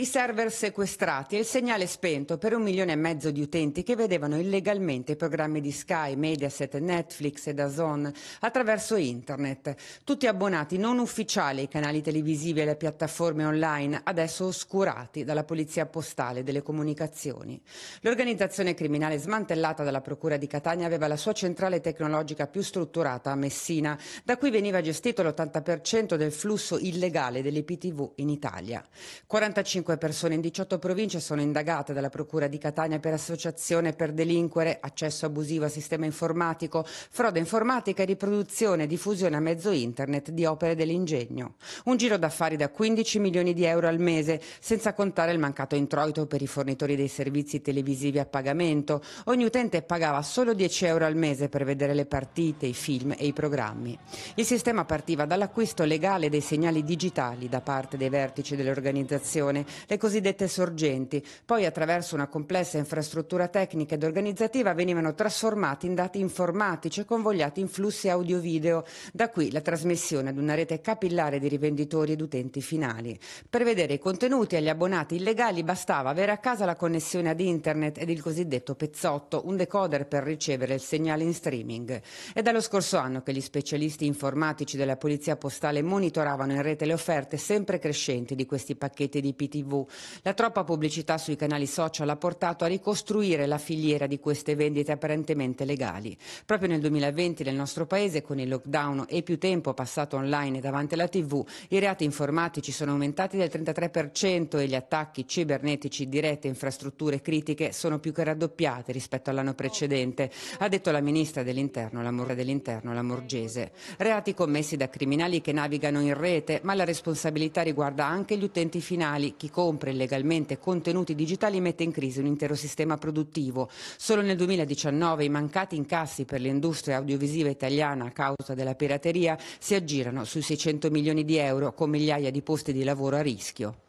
I server sequestrati e il segnale spento per un milione e mezzo di utenti che vedevano illegalmente i programmi di Sky, Mediaset, Netflix e Dazon attraverso internet. Tutti abbonati non ufficiali ai canali televisivi e alle piattaforme online, adesso oscurati dalla Polizia Postale delle Comunicazioni. L'organizzazione criminale smantellata dalla Procura di Catania aveva la sua centrale tecnologica più strutturata a Messina, da cui veniva gestito l'80% del flusso illegale dell'IPTV in Italia. 45 25 persone in 18 province sono indagate dalla Procura di Catania per associazione per delinquere, accesso abusivo a sistema informatico, frode informatica e riproduzione e diffusione a mezzo internet di opere dell'ingegno. Un giro d'affari da 15 milioni di euro al mese, senza contare il mancato introito per i fornitori dei servizi televisivi a pagamento. Ogni utente pagava solo 10 euro al mese per vedere le partite, i film e i programmi. Il sistema partiva dall'acquisto legale dei segnali digitali da parte dei vertici dell'organizzazione le cosiddette sorgenti. Poi attraverso una complessa infrastruttura tecnica ed organizzativa venivano trasformati in dati informatici e convogliati in flussi audio-video. Da qui la trasmissione ad una rete capillare di rivenditori ed utenti finali. Per vedere i contenuti agli abbonati illegali bastava avere a casa la connessione ad internet ed il cosiddetto pezzotto, un decoder per ricevere il segnale in streaming. È dallo scorso anno che gli specialisti informatici della Polizia Postale monitoravano in rete le offerte sempre crescenti di questi pacchetti di PT TV. La troppa pubblicità sui canali social ha portato a ricostruire la filiera di queste vendite apparentemente legali. Proprio nel 2020 nel nostro paese, con il lockdown e più tempo passato online davanti alla TV, i reati informatici sono aumentati del 33% e gli attacchi cibernetici diretti a infrastrutture critiche sono più che raddoppiati rispetto all'anno precedente, ha detto la ministra dell'Interno, la dell'Interno la Morgese. Reati commessi da criminali che navigano in rete, ma la responsabilità riguarda anche gli utenti finali, chi chi compra illegalmente contenuti digitali mette in crisi un intero sistema produttivo. Solo nel 2019 i mancati incassi per l'industria audiovisiva italiana a causa della pirateria si aggirano sui 600 milioni di euro con migliaia di posti di lavoro a rischio.